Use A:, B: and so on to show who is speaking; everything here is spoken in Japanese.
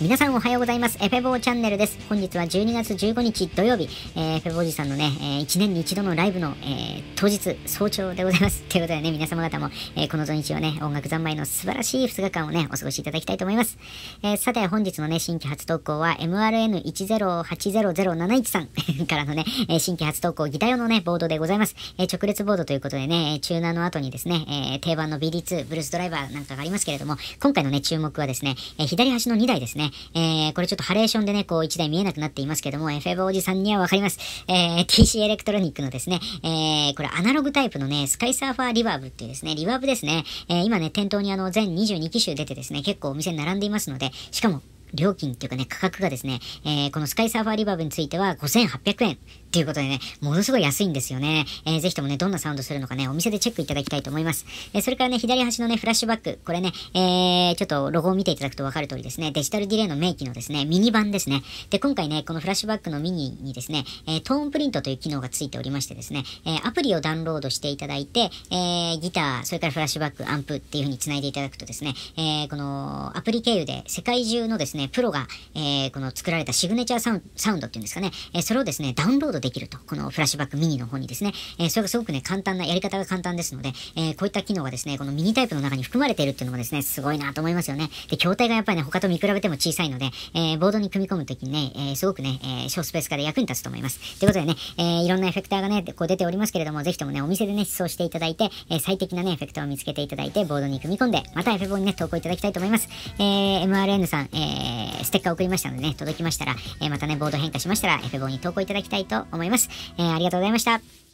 A: 皆さんおはようございます。エフェボーチャンネルです。本日は12月15日土曜日、えー、エフェボーじさんのね、えー、1年に一度のライブの、えー、当日、早朝でございます。ということでね、皆様方も、えー、この土日はね、音楽三昧の素晴らしい2日間をね、お過ごしいただきたいと思います。えさて、本日のね、新規初投稿は MRN1080071 さん からのね、新規初投稿ギタ用のね、ボードでございます。え直列ボードということでね、チューナーの後にですね、え定番の BD2、ブルースドライバーなんかがありますけれども、今回のね、注目はですね、え左端の2台ですね、えー、これちょっとハレーションでね、こう1台見えなくなっていますけども、FF おじさんにはわかります。えー、TC エレクトロニックのですね、えー、これアナログタイプのね、スカイサーファーリバーブっていうですね、リバーブですね、えー、今ね、店頭にあの、全22機種出てですね、結構お店に並んでいますので、しかも、料金っていうかね、価格がですね、えー、このスカイサーファーリバーブについては5800円っていうことでね、ものすごい安いんですよね。えー、ぜひともね、どんなサウンドするのかね、お店でチェックいただきたいと思います。えー、それからね、左端のね、フラッシュバック、これね、えー、ちょっとロゴを見ていただくとわかる通りですね、デジタルディレイの名機のですね、ミニ版ですね。で、今回ね、このフラッシュバックのミニにですね、えトーンプリントという機能がついておりましてですね、えアプリをダウンロードしていただいて、えギター、それからフラッシュバック、アンプっていうふうに繋いでいただくとですね、えこのアプリ経由で世界中のですね、ね、プロが、えー、この作られたシグネチャーサウンドっていうんですかね、えー、それをですね、ダウンロードできると。このフラッシュバックミニの方にですね、えー、それがすごくね、簡単な、やり方が簡単ですので、えこういった機能がですね、このミニタイプの中に含まれているっていうのもですね、すごいなと思いますよね。で、筐体がやっぱりね、他と見比べても小さいので、えボードに組み込むときにね、えすごくね、え小スペース化で役に立つと思います。ということでね、えいろんなエフェクターがね、こう出ておりますけれども、ぜひともね、お店でね、試奏していただいて、え最適なね、エフェクターを見つけていただいて、ボードに組み込んで、また FF にね、投稿いただきたいと思います。えー、MRN さん、えーー、ステッカー送りましたのでね、届きましたら、えまたね、ボード変化しましたら、F5 に投稿いただきたいと思います。えありがとうございました。